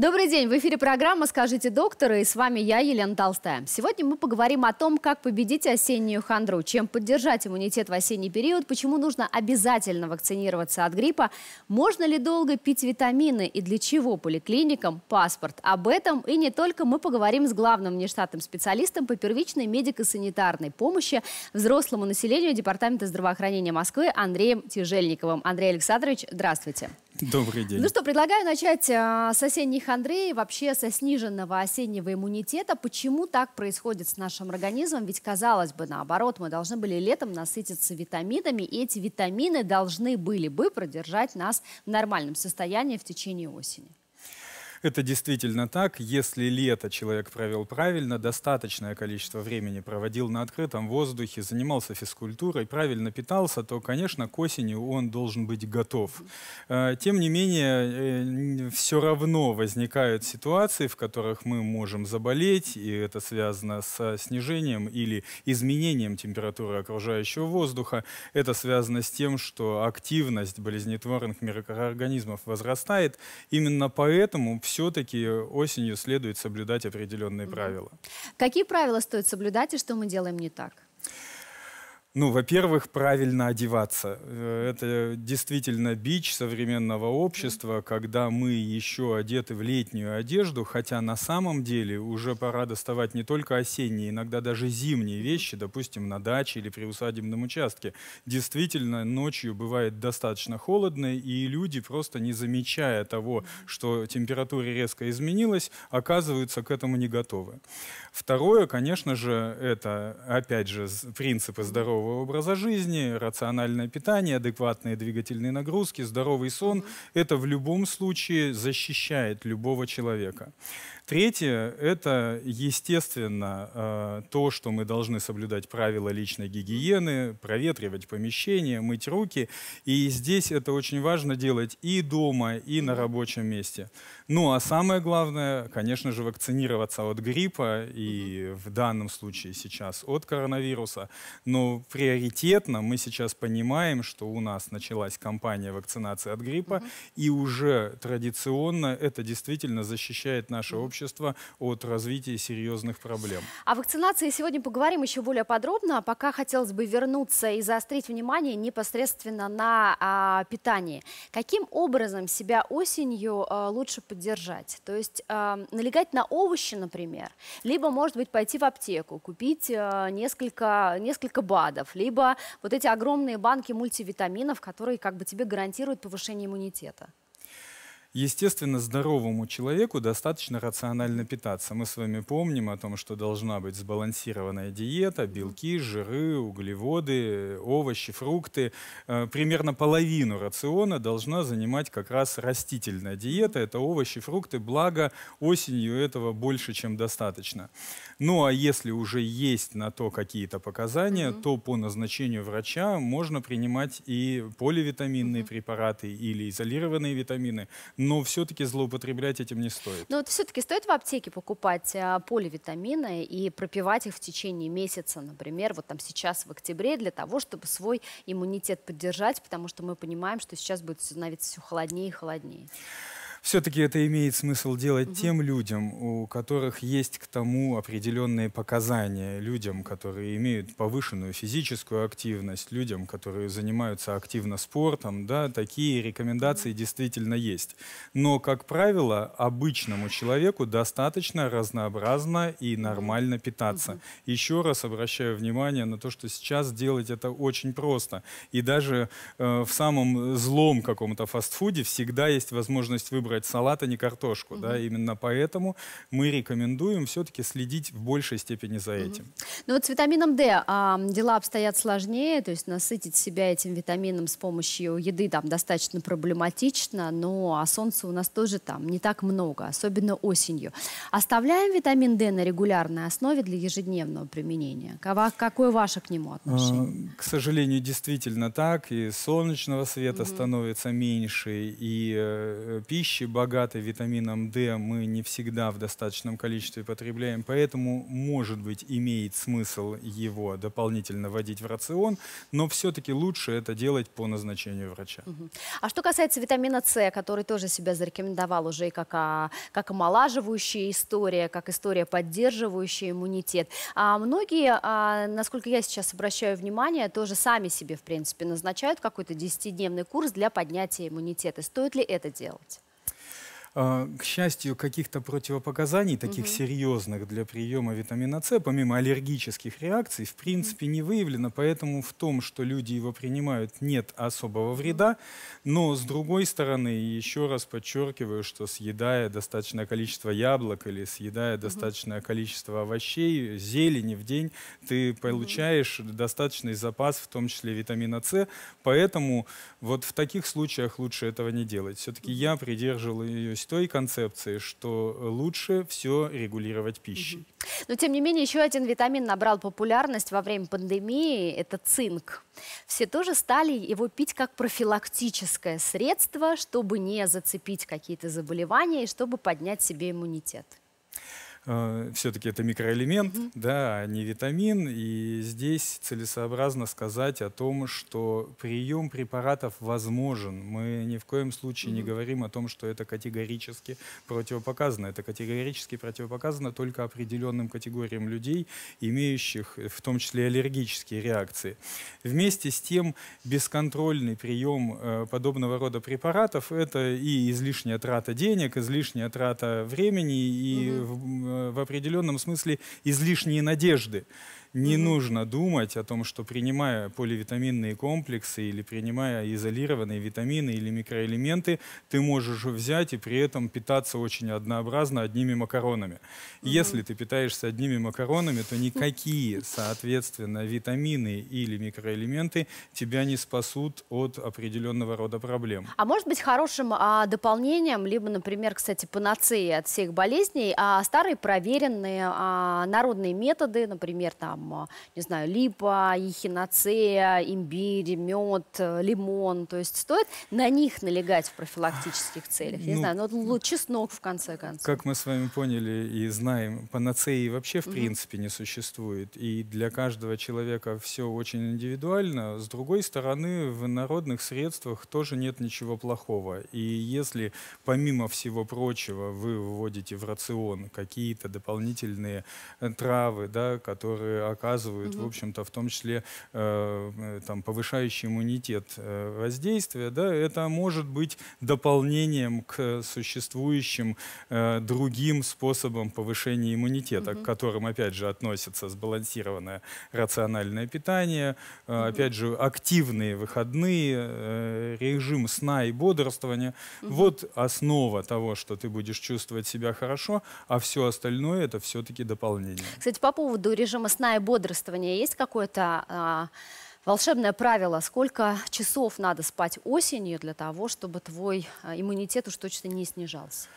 Добрый день! В эфире программа «Скажите доктора» и с вами я, Елена Толстая. Сегодня мы поговорим о том, как победить осеннюю хандру, чем поддержать иммунитет в осенний период, почему нужно обязательно вакцинироваться от гриппа, можно ли долго пить витамины и для чего поликлиникам паспорт. Об этом и не только мы поговорим с главным внештатным специалистом по первичной медико-санитарной помощи взрослому населению Департамента здравоохранения Москвы Андреем Тяжельниковым. Андрей Александрович, здравствуйте. Добрый день. Ну что, предлагаю начать э, с осенних Андрей, вообще со сниженного осеннего иммунитета. Почему так происходит с нашим организмом? Ведь, казалось бы, наоборот, мы должны были летом насытиться витаминами, и эти витамины должны были бы продержать нас в нормальном состоянии в течение осени. Это действительно так. Если лето человек провел правильно, достаточное количество времени проводил на открытом воздухе, занимался физкультурой, правильно питался, то, конечно, к осени он должен быть готов. Э, тем не менее, э, все равно возникают ситуации, в которых мы можем заболеть, и это связано с снижением или изменением температуры окружающего воздуха. Это связано с тем, что активность болезнетворных микроорганизмов возрастает. Именно поэтому все-таки осенью следует соблюдать определенные правила. Какие правила стоит соблюдать и что мы делаем не так? Ну, во-первых, правильно одеваться. Э, это действительно бич современного общества, когда мы еще одеты в летнюю одежду, хотя на самом деле уже пора доставать не только осенние, иногда даже зимние вещи, допустим, на даче или при усадебном участке. Действительно, ночью бывает достаточно холодно, и люди, просто не замечая того, что температура резко изменилась, оказываются к этому не готовы. Второе, конечно же, это, опять же, принципы здоровья здорового образа жизни, рациональное питание, адекватные двигательные нагрузки, здоровый сон, это в любом случае защищает любого человека. Третье – это, естественно, э, то, что мы должны соблюдать правила личной гигиены, проветривать помещение, мыть руки. И здесь это очень важно делать и дома, и на рабочем месте. Ну а самое главное, конечно же, вакцинироваться от гриппа и в данном случае сейчас от коронавируса. Но приоритетно мы сейчас понимаем, что у нас началась кампания вакцинации от гриппа, и уже традиционно это действительно защищает наше общество общества от развития серьезных проблем. О вакцинации сегодня поговорим еще более подробно. А пока хотелось бы вернуться и заострить внимание непосредственно на а, питании. Каким образом себя осенью а, лучше поддержать? То есть а, налегать на овощи, например, либо, может быть, пойти в аптеку, купить а, несколько, несколько БАДов, либо вот эти огромные банки мультивитаминов, которые как бы тебе гарантируют повышение иммунитета. Естественно, здоровому человеку достаточно рационально питаться. Мы с вами помним о том, что должна быть сбалансированная диета, белки, жиры, углеводы, овощи, фрукты. Э, примерно половину рациона должна занимать как раз растительная диета. Это овощи, фрукты, благо осенью этого больше, чем достаточно. Ну а если уже есть на то какие-то показания, mm-hmm. то по назначению врача можно принимать и поливитаминные mm-hmm. препараты или изолированные витамины но все-таки злоупотреблять этим не стоит. Но вот все-таки стоит в аптеке покупать а, поливитамины и пропивать их в течение месяца, например, вот там сейчас в октябре, для того, чтобы свой иммунитет поддержать, потому что мы понимаем, что сейчас будет становиться все холоднее и холоднее все-таки это имеет смысл делать угу. тем людям, у которых есть к тому определенные показания, людям, которые имеют повышенную физическую активность, людям, которые занимаются активно спортом, да, такие рекомендации действительно есть. Но, как правило, обычному человеку достаточно разнообразно и нормально питаться. Угу. Еще раз обращаю внимание на то, что сейчас делать это очень просто. И даже э, в самом злом каком-то фастфуде всегда есть возможность выбрать брать салат, а не картошку. Угу. Да? Именно поэтому мы рекомендуем все-таки следить в большей степени за этим. Угу. Ну вот с витамином D а, дела обстоят сложнее, то есть насытить себя этим витамином с помощью еды там достаточно проблематично, но а солнца у нас тоже там не так много, особенно осенью. Оставляем витамин D на регулярной основе для ежедневного применения. Какое ваше к нему а, отношение? К сожалению, действительно так. И солнечного света угу. становится меньше, и э, пищи пищи богаты витамином D мы не всегда в достаточном количестве потребляем, поэтому, может быть, имеет смысл его дополнительно вводить в рацион, но все-таки лучше это делать по назначению врача. А что касается витамина С, который тоже себя зарекомендовал уже и как, а, как омолаживающая история, как история, поддерживающая иммунитет, а многие, а, насколько я сейчас обращаю внимание, тоже сами себе, в принципе, назначают какой-то 10-дневный курс для поднятия иммунитета. Стоит ли это делать? А, к счастью, каких-то противопоказаний, таких угу. серьезных для приема витамина С, помимо аллергических реакций, в принципе не выявлено, поэтому в том, что люди его принимают, нет особого вреда. Но, с другой стороны, еще раз подчеркиваю, что съедая достаточное количество яблок или съедая достаточное количество овощей, зелени в день, ты получаешь достаточный запас, в том числе витамина С. Поэтому вот в таких случаях лучше этого не делать. Все-таки я придерживаюсь той концепции, что лучше все регулировать пищей. Но, тем не менее, еще один витамин набрал популярность во время пандемии – это цинк. Все тоже стали его пить как профилактическое средство, чтобы не зацепить какие-то заболевания и чтобы поднять себе иммунитет. Э, все-таки это микроэлемент, mm -hmm. да, а не витамин. И здесь целесообразно сказать о том, что прием препаратов возможен. Мы ни в коем случае mm -hmm. не говорим о том, что это категорически противопоказано. Это категорически противопоказано только определенным категориям людей, имеющих э, в том числе аллергические реакции. Вместе с тем, бесконтрольный прием э, подобного рода препаратов – это и излишняя трата денег, излишняя трата времени, и mm -hmm Э, в определенном смысле излишние надежды. Не mm-hmm. нужно думать о том, что принимая поливитаминные комплексы или принимая изолированные витамины или микроэлементы, ты можешь взять и при этом питаться очень однообразно одними макаронами. Mm-hmm. Если ты питаешься одними макаронами, то никакие, соответственно, витамины или микроэлементы тебя не спасут от определенного рода проблем. А может быть хорошим а, дополнением, либо, например, кстати, панацеей от всех болезней, а, старые проверенные а, народные методы, например, там а, не знаю, липа, ехинацея, имбирь, мед, э, лимон. То есть стоит на них налегать в профилактических целях? Не ну, знаю, но ну, чеснок в конце концов. Как мы с вами поняли и знаем, панацеи вообще в принципе не существует. И для каждого человека все очень индивидуально. С другой стороны, в народных средствах тоже нет ничего плохого. И если помимо всего прочего вы вводите в рацион какие-то дополнительные э, травы, да, которые оказывают, угу. в общем-то, в том числе э, там, повышающий иммунитет э, воздействия, да, это может быть дополнением к существующим э, другим способам повышения иммунитета, угу. к которым, опять же, относятся сбалансированное рациональное питание, угу. опять же, активные выходные, э, режим сна и бодрствования. Угу. Вот основа того, что ты будешь чувствовать себя хорошо, а все остальное это все-таки дополнение. Кстати, по поводу режима сна и дневное бодрствование есть какое-то а, волшебное правило? Сколько часов надо спать осенью для того, чтобы твой а, иммунитет уж точно не снижался?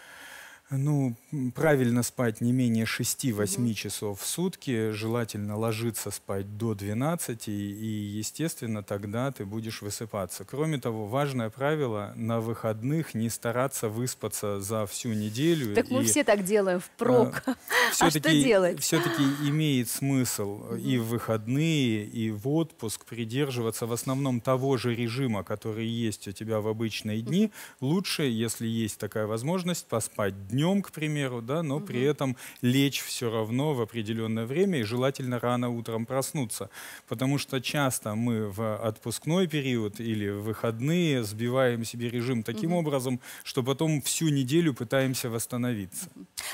Ну, правильно спать не менее 6-8 часов в сутки, желательно ложиться спать до 12, и, естественно, тогда ты будешь высыпаться. Кроме того, важное правило, на выходных не стараться выспаться за всю неделю. Так и, мы все так делаем впрок. Э, а, все -таки, что делать? Все-таки имеет смысл и в выходные, и в отпуск придерживаться в основном того же режима, который есть у тебя в обычные дни. Лучше, если есть такая возможность, поспать днем днем, к примеру, да, но угу. при этом лечь все равно в определенное время и желательно рано утром проснуться. Потому что часто мы в отпускной период или в выходные сбиваем себе режим таким угу. образом, что потом всю неделю пытаемся восстановиться.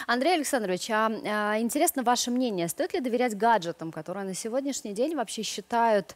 Андрей Александрович, а, а интересно ваше мнение, стоит ли доверять гаджетам, которые на сегодняшний день вообще считают,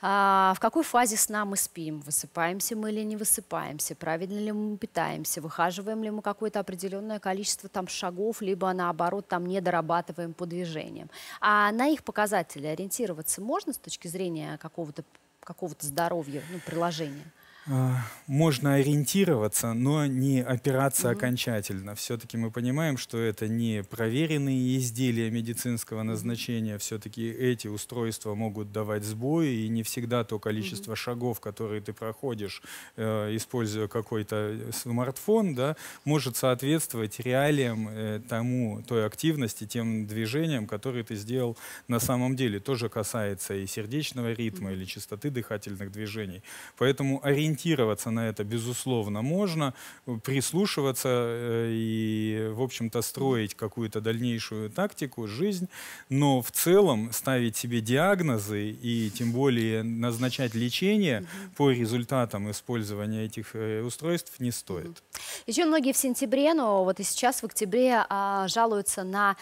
а, в какой фазе сна мы спим, высыпаемся мы или не высыпаемся, правильно ли мы питаемся, выхаживаем ли мы какое-то определенное количество количество там шагов, либо наоборот там не дорабатываем по движениям. А на их показатели ориентироваться можно с точки зрения какого-то какого-то здоровья, ну, приложения? А, можно ориентироваться, но не опираться mm-hmm. окончательно. Все-таки мы понимаем, что это не проверенные изделия медицинского назначения. Все-таки эти устройства могут давать сбои, и не всегда то количество mm-hmm. шагов, которые ты проходишь, э, используя какой-то э, смартфон, да, может соответствовать реалиям э, тому, той активности, тем движениям, которые ты сделал на самом деле. Тоже касается и сердечного ритма, mm-hmm. или частоты дыхательных движений. Поэтому ориентироваться ориентироваться на это, безусловно, можно, прислушиваться э, и, в общем-то, строить какую-то дальнейшую тактику, жизнь, но в целом ставить себе диагнозы и тем более назначать лечение угу. по результатам использования этих э, устройств не стоит. Еще многие в сентябре, но вот и сейчас в октябре а, жалуются на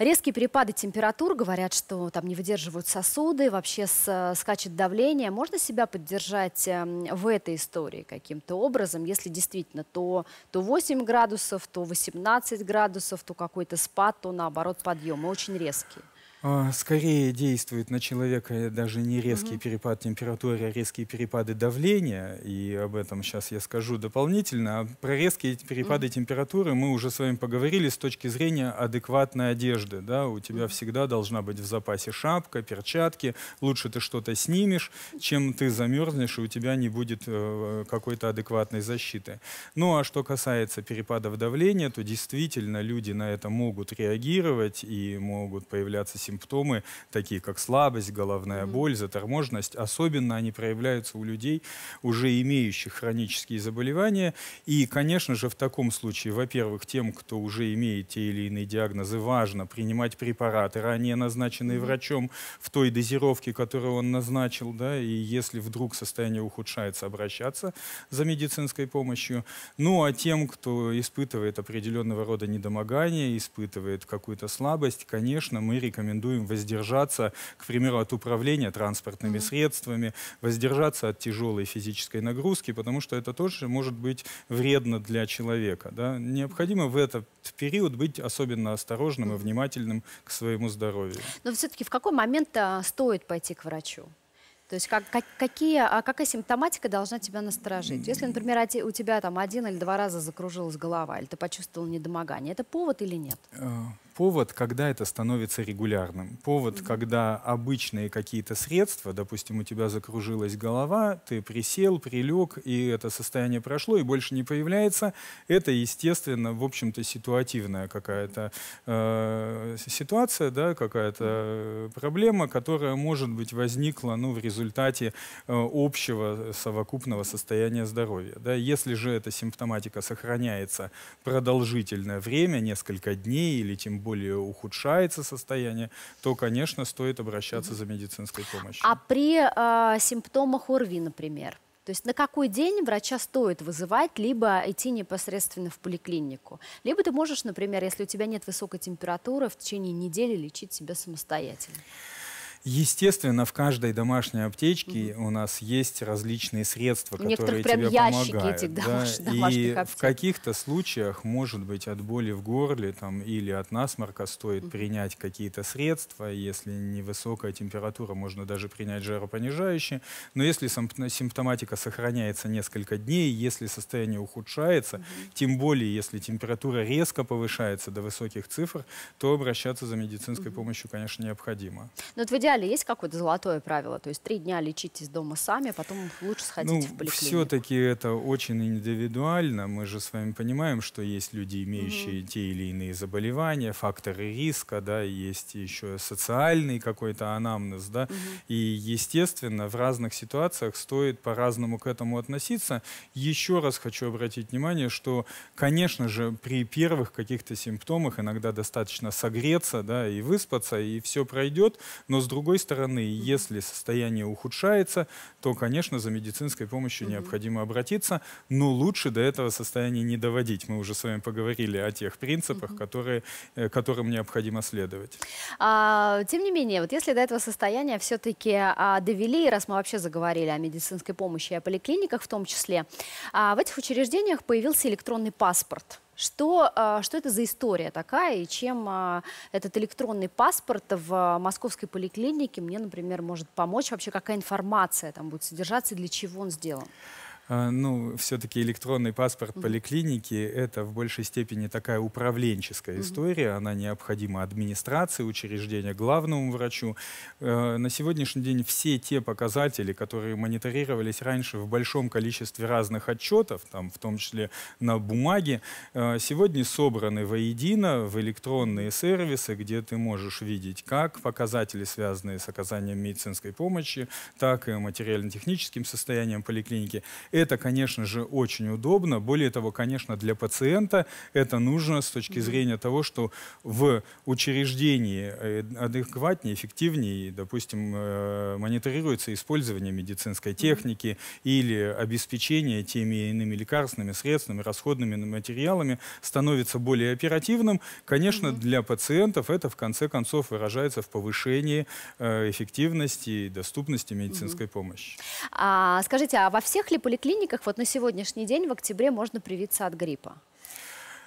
Резкие перепады температур, говорят, что там не выдерживают сосуды, вообще э, скачет давление. Можно себя поддержать эм, в этой истории каким-то образом, если действительно то, то 8 градусов, то 18 градусов, то какой-то спад, то наоборот подъемы очень резкие? А, скорее действует на человека даже не резкий угу. Mm -hmm. перепад температуры, а резкие перепады давления. И об этом сейчас я скажу дополнительно. А про резкие перепады Mm -hmm. температуры мы уже с вами поговорили с точки зрения адекватной одежды. Да? У тебя mm -hmm. всегда должна быть в запасе шапка, перчатки. Лучше ты что-то снимешь, чем ты замерзнешь, и у тебя не будет э, какой-то адекватной защиты. Ну а что касается перепадов давления, то действительно люди на это могут реагировать и могут появляться симптомы симптомы, такие как слабость, головная боль, заторможенность, особенно они проявляются у людей, уже имеющих хронические заболевания. И, конечно же, в таком случае, во-первых, тем, кто уже имеет те или иные диагнозы, важно принимать препараты, ранее назначенные врачом, в той дозировке, которую он назначил, да, и если вдруг состояние ухудшается, обращаться за медицинской помощью. Ну, а тем, кто испытывает определенного рода недомогание, испытывает какую-то слабость, конечно, мы рекомендуем рекомендуем воздержаться, к примеру, от управления транспортными mm-hmm. средствами, воздержаться от тяжелой физической нагрузки, потому что это тоже может быть вредно для человека. Да? Необходимо в этот период быть особенно осторожным mm-hmm. и внимательным к своему здоровью. Но все-таки в какой момент а, стоит пойти к врачу? То есть как, как, какие, а какая симптоматика должна тебя насторожить? Если, например, у тебя там один или два раза закружилась голова, или ты почувствовал недомогание, это повод или нет? А, повод, когда это становится регулярным. Повод, mm-hmm. когда обычные какие-то средства, допустим, у тебя закружилась голова, ты присел, прилег, и это состояние прошло и больше не появляется, это, естественно, в общем-то, ситуативная какая-то э, ситуация, да, какая-то э, проблема, которая, может быть, возникла ну, в результате э, общего совокупного состояния здоровья. Да. Если же эта симптоматика сохраняется продолжительное время, несколько дней или тем более ухудшается состояние, то, конечно, стоит обращаться за медицинской помощью. А при э, симптомах ОРВИ, например? То есть на какой день врача стоит вызывать, либо идти непосредственно в поликлинику. Либо ты можешь, например, если у тебя нет высокой температуры, в течение недели лечить себя самостоятельно. Естественно, в каждой домашней аптечке mm-hmm. у нас есть различные средства, у которые тебе помогают. Этих домаш- да? И аптек. в каких-то случаях, может быть, от боли в горле там, или от насморка стоит mm-hmm. принять какие-то средства. Если невысокая температура, можно даже принять жаропонижающие. Но если симптоматика сохраняется несколько дней, если состояние ухудшается, mm-hmm. тем более, если температура резко повышается до высоких цифр, то обращаться за медицинской mm-hmm. помощью, конечно, необходимо. Но ну, вот в идеале Виталий, есть какое-то золотое правило? То есть три дня лечитесь дома сами, а потом лучше сходить ну, в поликлинику. Все-таки это очень индивидуально. Мы же с вами понимаем, что есть люди, имеющие угу. те или иные заболевания, факторы риска, да, есть еще социальный какой-то анамнез, да, угу. и, естественно, в разных ситуациях стоит по-разному к этому относиться. Еще раз хочу обратить внимание, что, конечно же, при первых каких-то симптомах иногда достаточно согреться, да, и выспаться, и все пройдет, но с другой другой стороны, если состояние ухудшается, то, конечно, за медицинской помощью необходимо обратиться, но лучше до этого состояния не доводить. Мы уже с вами поговорили о тех принципах, которые, э, которым необходимо следовать. А, тем не менее, вот если до этого состояния все-таки а, довели, раз мы вообще заговорили о медицинской помощи и о поликлиниках в том числе, а, в этих учреждениях появился электронный паспорт – что, а, что это за история такая и чем а, этот электронный паспорт в московской поликлинике мне, например, может помочь? Вообще какая информация там будет содержаться и для чего он сделан? А, ну, все-таки электронный паспорт поликлиники – это в большей степени такая управленческая история. Она необходима администрации, учреждения, главному врачу. А, на сегодняшний день все те показатели, которые мониторировались раньше в большом количестве разных отчетов, там, в том числе на бумаге, а, сегодня собраны воедино в электронные сервисы, где ты можешь видеть как показатели, связанные с оказанием медицинской помощи, так и материально-техническим состоянием поликлиники – это, конечно же, очень удобно. Более того, конечно, для пациента это нужно с точки зрения того, что в учреждении э, адекватнее, эффективнее, допустим, э, мониторируется использование медицинской техники или обеспечение теми или иными лекарственными средствами, расходными материалами становится более оперативным. Конечно, для пациентов это, в конце концов, выражается в повышении э, эффективности и доступности медицинской помощи. А, скажите, а во всех ли поликлиниках клиниках вот на сегодняшний день в октябре можно привиться от гриппа?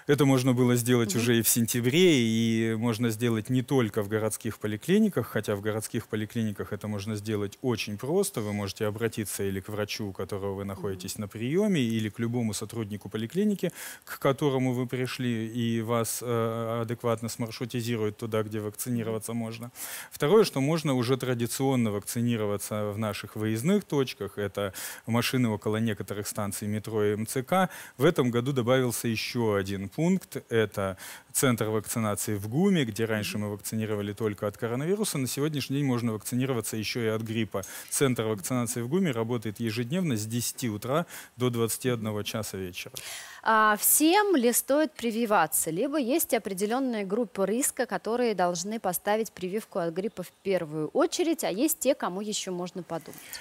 Это можно было сделать mm уже и в сентябре, и можно сделать не только в городских поликлиниках, хотя в городских поликлиниках это можно сделать очень просто. Вы можете обратиться или к врачу, у которого вы находитесь mm на приеме, или к любому сотруднику поликлиники, к которому вы пришли, и вас э, адекватно смаршрутизируют туда, где вакцинироваться можно. Второе, что можно уже традиционно вакцинироваться в наших выездных точках, это машины около некоторых станций метро и МЦК. В этом году добавился еще один пункт – это центр вакцинации в ГУМе, где раньше мы вакцинировали только от коронавируса. На сегодняшний день можно вакцинироваться еще и от гриппа. Центр вакцинации в ГУМе работает ежедневно с 10 утра до 21 часа вечера. А всем ли стоит прививаться? Либо есть определенные группы риска, которые должны поставить прививку от гриппа в первую очередь, а есть те, кому еще можно подумать?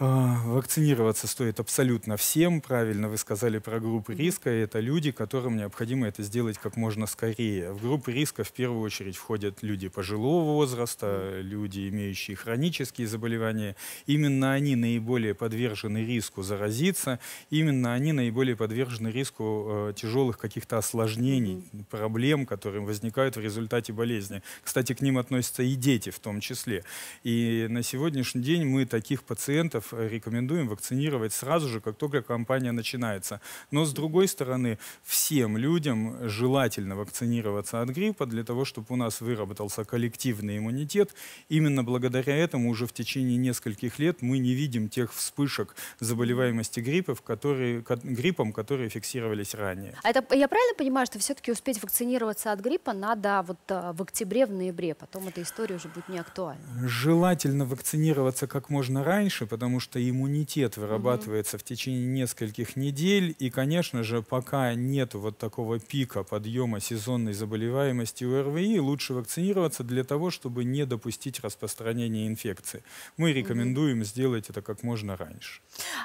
А, вакцинироваться стоит абсолютно всем. Правильно вы сказали про группы риска. это люди, которым необходимо это сделать как можно скорее. В группы риска в первую очередь входят люди пожилого возраста, люди, имеющие хронические заболевания. Именно они наиболее подвержены риску заразиться. Именно они наиболее подвержены риску э, тяжелых каких-то осложнений, проблем, которые возникают в результате болезни. Кстати, к ним относятся и дети в том числе. И на сегодняшний день мы таких пациентов клиентов э, рекомендуем вакцинировать сразу же, как только кампания начинается. Но с другой стороны, всем людям желательно вакцинироваться от гриппа для того, чтобы у нас выработался коллективный иммунитет. Именно благодаря этому уже в течение нескольких лет мы не видим тех вспышек заболеваемости гриппов, которые, гриппом, которые фиксировались ранее. А это, я правильно понимаю, что все-таки успеть вакцинироваться от гриппа надо вот э, в октябре, в ноябре, потом эта история уже будет не актуальна? Желательно вакцинироваться как можно раньше, потому потому что иммунитет вырабатывается mm-hmm. в течение нескольких недель, и, конечно же, пока нет вот такого пика подъема сезонной заболеваемости у РВИ, лучше вакцинироваться для того, чтобы не допустить распространения инфекции. Мы рекомендуем mm-hmm. сделать это как можно раньше.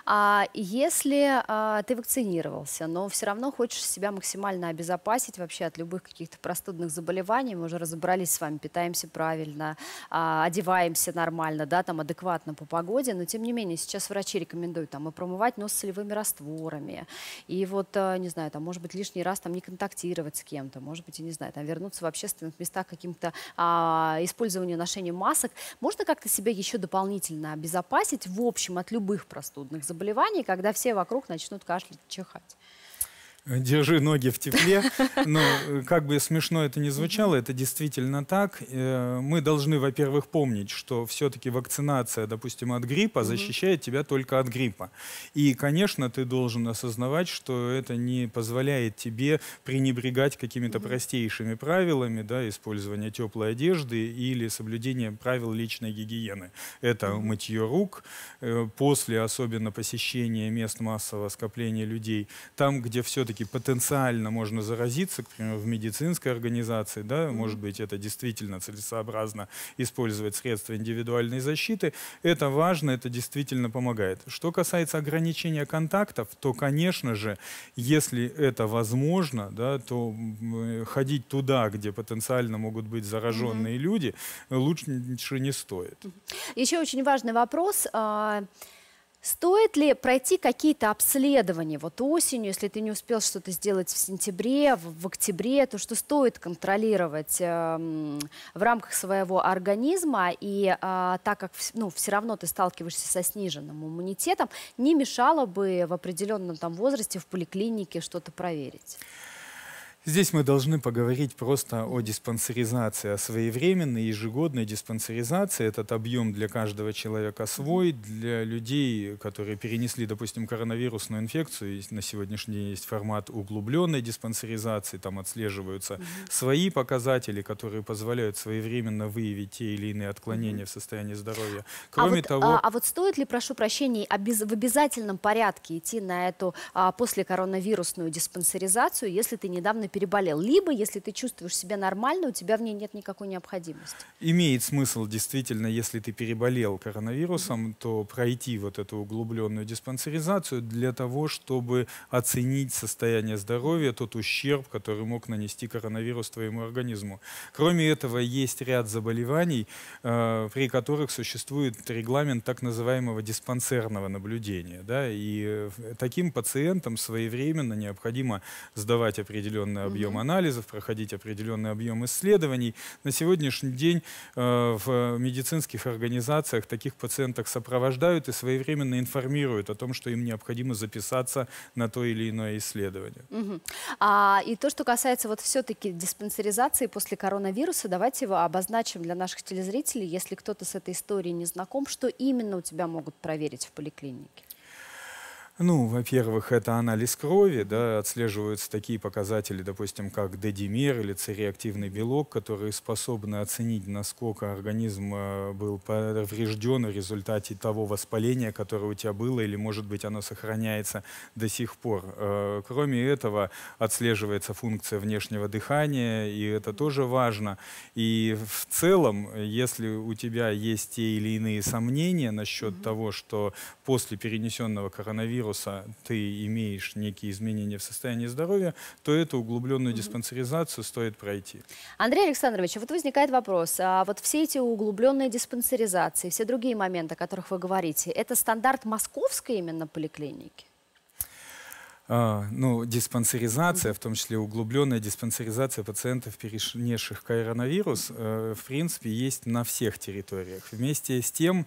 А если а, ты вакцинировался, но все равно хочешь себя максимально обезопасить вообще от любых каких-то простудных заболеваний, мы уже разобрались с вами, питаемся правильно, а, одеваемся нормально, да, там адекватно по погоде, но тем не менее менее, сейчас врачи рекомендуют там и промывать нос солевыми растворами, и вот, э, не знаю, там, может быть, лишний раз там не контактировать с кем-то, может быть, и не знаю, там, вернуться в общественных местах каким-то а, использованию ношения масок. Можно как-то себя еще дополнительно обезопасить в общем от любых простудных заболеваний, когда все вокруг начнут кашлять, чихать? держи ноги в тепле. Но ну, как бы смешно это ни звучало, это действительно так. Э, мы должны, во-первых, помнить, что все-таки вакцинация, допустим, от гриппа защищает тебя только от гриппа. И, конечно, ты должен осознавать, что это не позволяет тебе пренебрегать какими-то простейшими правилами, да, использования теплой одежды или соблюдения правил личной гигиены. Это мытье рук э, после особенно посещения мест массового скопления людей, там, где все все-таки потенциально можно заразиться, к примеру, в медицинской организации, да, может быть, это действительно целесообразно использовать средства индивидуальной защиты. Это важно, это действительно помогает. Что касается ограничения контактов, то, конечно же, если это возможно, да, то э, ходить туда, где потенциально могут быть зараженные mm-hmm. люди, лучше не стоит. Еще очень важный вопрос. А, Стоит ли пройти какие-то обследования вот осенью, если ты не успел что-то сделать в сентябре, в, в октябре, то что стоит контролировать э, в рамках своего организма, и э, так как ну, все равно ты сталкиваешься со сниженным иммунитетом, не мешало бы в определенном там возрасте в поликлинике что-то проверить? Здесь мы должны поговорить просто о диспансеризации, о своевременной ежегодной диспансеризации. Этот объем для каждого человека свой. Для людей, которые перенесли, допустим, коронавирусную инфекцию, на сегодняшний день есть формат углубленной диспансеризации, там отслеживаются свои показатели, которые позволяют своевременно выявить те или иные отклонения в состоянии здоровья. А Кроме а вот, того... А, а вот стоит ли, прошу прощения, обез... в обязательном порядке идти на эту а, после коронавирусную диспансеризацию, если ты недавно перенесла переболел, либо если ты чувствуешь себя нормально, у тебя в ней нет никакой необходимости. Имеет смысл действительно, если ты переболел коронавирусом, mm -hmm. то пройти вот эту углубленную диспансеризацию для того, чтобы оценить состояние здоровья, тот ущерб, который мог нанести коронавирус твоему организму. Кроме этого, есть ряд заболеваний, э, при которых существует регламент так называемого диспансерного наблюдения. Да? И э, таким пациентам своевременно необходимо сдавать определенные определенный объем анализов, проходить определенный объем исследований. На сегодняшний день э, в медицинских организациях таких пациенток сопровождают и своевременно информируют о том, что им необходимо записаться на то или иное исследование. А, и то, что касается вот все-таки диспансеризации после коронавируса, давайте его обозначим для наших телезрителей, если кто-то с этой историей не знаком, что именно у тебя могут проверить в поликлинике? Ну, во-первых, это анализ крови, да, отслеживаются такие показатели, допустим, как дедимер или цереактивный белок, которые способны оценить, насколько организм э, был поврежден в результате того воспаления, которое у тебя было, или, может быть, оно сохраняется до сих пор. Э, кроме этого, отслеживается функция внешнего дыхания, и это тоже важно. И в целом, если у тебя есть те или иные сомнения насчет mm-hmm. того, что после перенесенного коронавируса вируса ты имеешь некие изменения в состоянии здоровья, то эту углубленную диспансеризацию стоит пройти. Андрей Александрович, вот возникает вопрос, а вот все эти углубленные диспансеризации, все другие моменты, о которых вы говорите, это стандарт московской именно поликлиники? А, ну, диспансеризация, в том числе углубленная диспансеризация пациентов, перенесших коронавирус, э, в принципе, есть на всех территориях. Вместе с тем,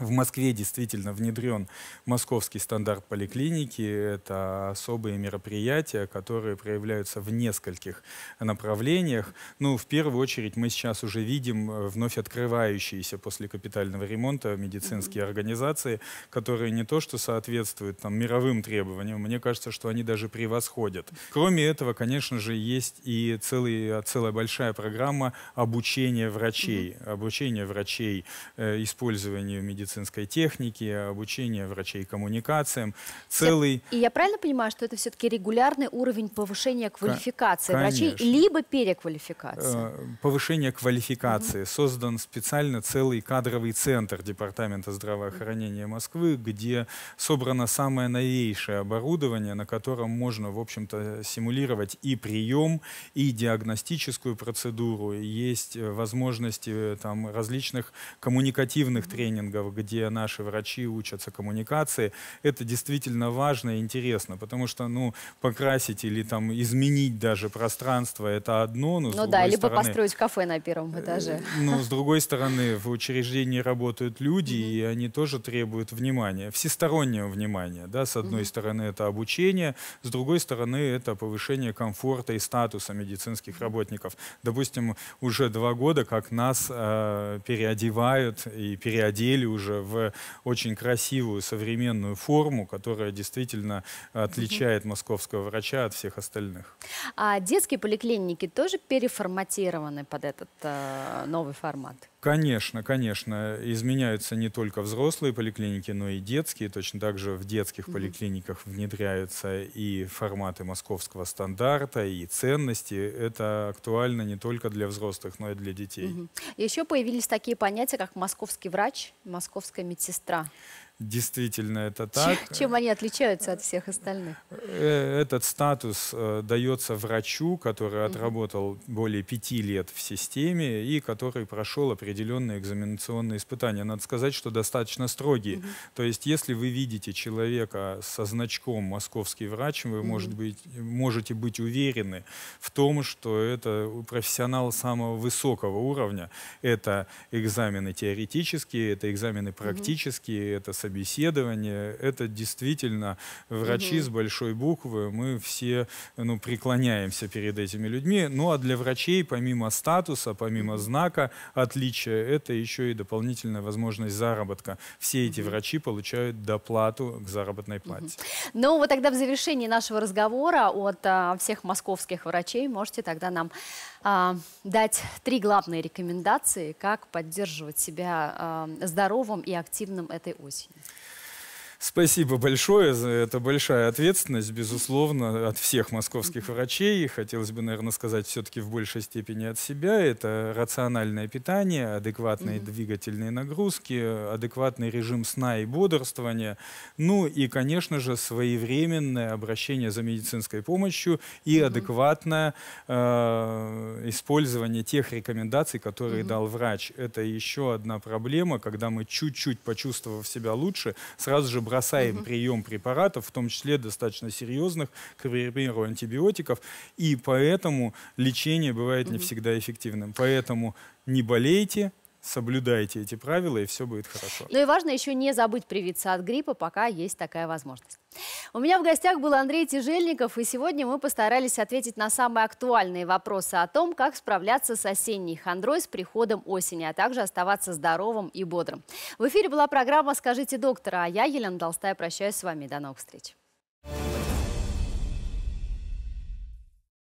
в Москве действительно внедрен московский стандарт поликлиники. Это особые мероприятия, которые проявляются в нескольких направлениях. Ну, в первую очередь мы сейчас уже видим э, вновь открывающиеся после капитального ремонта медицинские организации, которые не то что соответствуют там, мировым требованиям, мне кажется, что они даже превосходят. Кроме этого, конечно же, есть и целый, целая большая программа обучения врачей. Обучение врачей э, использованию медицинских медицинской техники, обучение врачей коммуникациям, целый... и я правильно понимаю, что это все-таки регулярный уровень повышения квалификации Конечно. врачей, либо переквалификации? Э, повышение квалификации. Угу. Создан специально целый кадровый центр Департамента здравоохранения Москвы, где собрано самое новейшее оборудование, на котором можно, в общем-то, симулировать и прием, и диагностическую процедуру, есть э, возможности э, там, различных коммуникативных тренингов, где наши врачи учатся коммуникации, это действительно важно и интересно, потому что, ну, покрасить или там изменить даже пространство – это одно, но Ну да, либо стороны, построить кафе на первом э, этаже. Ну, с другой стороны, в учреждении работают люди, mm -hmm. и они тоже требуют внимания, всестороннего внимания, да, с одной mm -hmm. стороны это обучение, с другой стороны это повышение комфорта и статуса медицинских работников. Допустим, уже два года как нас э, переодевают и переодели уже уже в очень красивую современную форму, которая действительно отличает московского врача от всех остальных. А детские поликлиники тоже переформатированы под этот э, новый формат? Конечно, конечно. Изменяются не только взрослые поликлиники, но и детские. Точно так же в детских поликлиниках внедряются и форматы московского стандарта, и ценности. Это актуально не только для взрослых, но и для детей. Еще появились такие понятия, как московский врач, московская медсестра действительно это так. Чем они отличаются от всех остальных? Э, этот статус э, дается врачу, который отработал более пяти лет в системе и который прошел определенные экзаменационные испытания. Надо сказать, что достаточно строгие. То есть, если вы видите человека со значком «московский врач», вы может быть, можете быть уверены в том, что это профессионал самого высокого уровня. Это экзамены теоретические, это экзамены практические, это собеседование. Это действительно врачи угу. с большой буквы. Мы все ну, преклоняемся перед этими людьми. Ну а для врачей, помимо статуса, помимо знака отличия, это еще и дополнительная возможность заработка. Все эти угу. врачи получают доплату к заработной плате. Угу. Ну вот тогда в завершении нашего разговора от а, всех московских врачей можете тогда нам э, дать три главные рекомендации, как поддерживать себя э, здоровым и активным этой осенью. Спасибо большое. Это большая ответственность, безусловно, от всех московских врачей. Хотелось бы, наверное, сказать все-таки в большей степени от себя. Это рациональное питание, адекватные mm-hmm. двигательные нагрузки, адекватный режим сна и бодрствования. Ну и, конечно же, своевременное обращение за медицинской помощью и mm-hmm. адекватное э, использование тех рекомендаций, которые mm-hmm. дал врач. Это еще одна проблема, когда мы чуть-чуть почувствовав себя лучше, сразу же бросаем угу. прием препаратов, в том числе достаточно серьезных, к примеру, антибиотиков, и поэтому лечение бывает угу. не всегда эффективным. Поэтому не болейте, соблюдайте эти правила, и все будет хорошо. Ну и важно еще не забыть привиться от гриппа, пока есть такая возможность. У меня в гостях был Андрей Тяжельников, и сегодня мы постарались ответить на самые актуальные вопросы о том, как справляться с осенней хандрой с приходом осени, а также оставаться здоровым и бодрым. В эфире была программа «Скажите доктора», а я, Елена Долстая, прощаюсь с вами. До новых встреч.